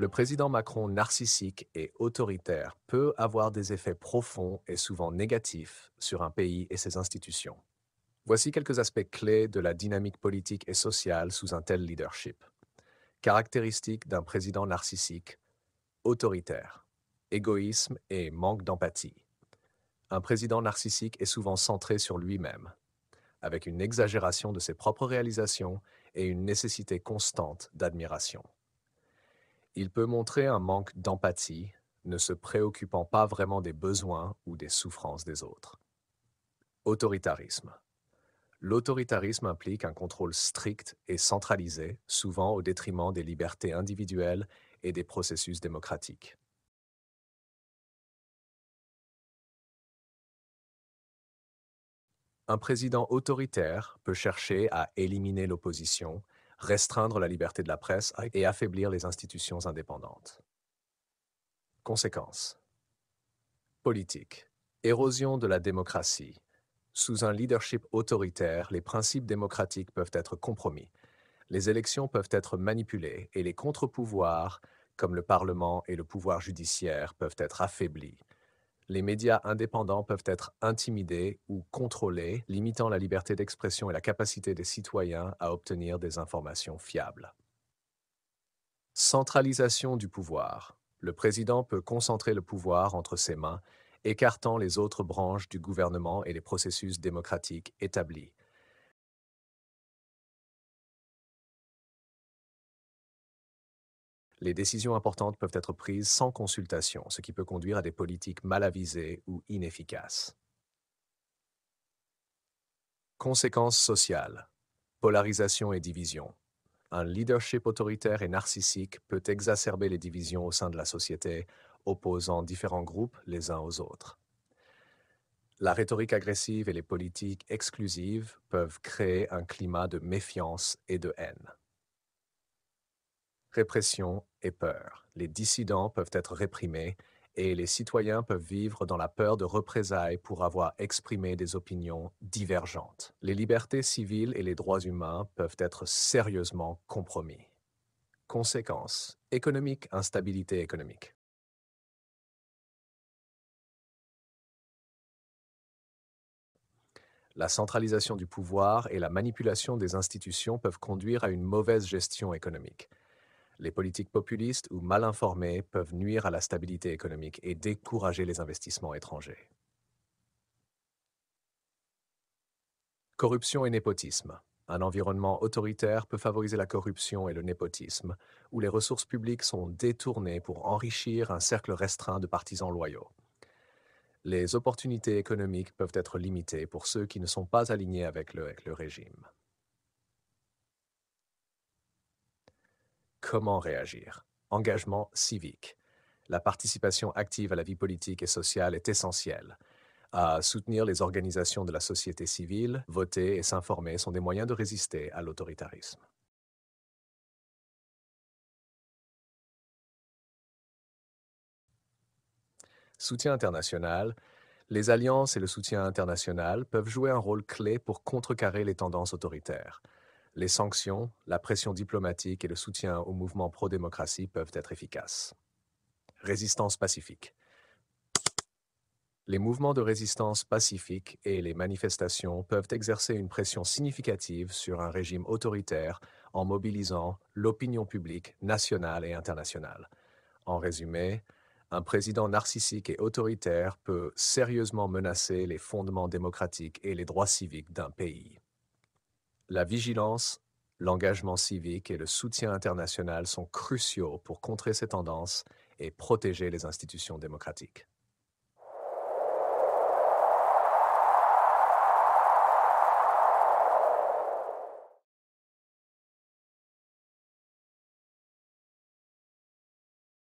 Le président Macron narcissique et autoritaire peut avoir des effets profonds et souvent négatifs sur un pays et ses institutions. Voici quelques aspects clés de la dynamique politique et sociale sous un tel leadership. Caractéristiques d'un président narcissique, autoritaire, égoïsme et manque d'empathie. Un président narcissique est souvent centré sur lui-même, avec une exagération de ses propres réalisations et une nécessité constante d'admiration. Il peut montrer un manque d'empathie, ne se préoccupant pas vraiment des besoins ou des souffrances des autres. Autoritarisme. L'autoritarisme implique un contrôle strict et centralisé, souvent au détriment des libertés individuelles et des processus démocratiques. Un président autoritaire peut chercher à éliminer l'opposition, restreindre la liberté de la presse et affaiblir les institutions indépendantes. Conséquences. Politique. Érosion de la démocratie. Sous un leadership autoritaire, les principes démocratiques peuvent être compromis. Les élections peuvent être manipulées et les contre-pouvoirs, comme le Parlement et le pouvoir judiciaire, peuvent être affaiblis les médias indépendants peuvent être intimidés ou contrôlés, limitant la liberté d'expression et la capacité des citoyens à obtenir des informations fiables. Centralisation du pouvoir. Le président peut concentrer le pouvoir entre ses mains, écartant les autres branches du gouvernement et les processus démocratiques établis, les décisions importantes peuvent être prises sans consultation, ce qui peut conduire à des politiques mal avisées ou inefficaces. Conséquences sociales. Polarisation et division. Un leadership autoritaire et narcissique peut exacerber les divisions au sein de la société, opposant différents groupes les uns aux autres. La rhétorique agressive et les politiques exclusives peuvent créer un climat de méfiance et de haine répression et peur. Les dissidents peuvent être réprimés et les citoyens peuvent vivre dans la peur de représailles pour avoir exprimé des opinions divergentes. Les libertés civiles et les droits humains peuvent être sérieusement compromis. Conséquences économiques, instabilité économique. La centralisation du pouvoir et la manipulation des institutions peuvent conduire à une mauvaise gestion économique les politiques populistes ou mal informées peuvent nuire à la stabilité économique et décourager les investissements étrangers. Corruption et népotisme. Un environnement autoritaire peut favoriser la corruption et le népotisme, où les ressources publiques sont détournées pour enrichir un cercle restreint de partisans loyaux. Les opportunités économiques peuvent être limitées pour ceux qui ne sont pas alignés avec le, avec le régime. comment réagir. Engagement civique. La participation active à la vie politique et sociale est essentielle. À soutenir les organisations de la société civile, voter et s'informer sont des moyens de résister à l'autoritarisme. Soutien international. Les alliances et le soutien international peuvent jouer un rôle clé pour contrecarrer les tendances autoritaires les sanctions, la pression diplomatique et le soutien au mouvement pro-démocratie peuvent être efficaces. Résistance pacifique. Les mouvements de résistance pacifique et les manifestations peuvent exercer une pression significative sur un régime autoritaire en mobilisant l'opinion publique nationale et internationale. En résumé, un président narcissique et autoritaire peut sérieusement menacer les fondements démocratiques et les droits civiques d'un pays. La vigilance, l'engagement civique et le soutien international sont cruciaux pour contrer ces tendances et protéger les institutions démocratiques.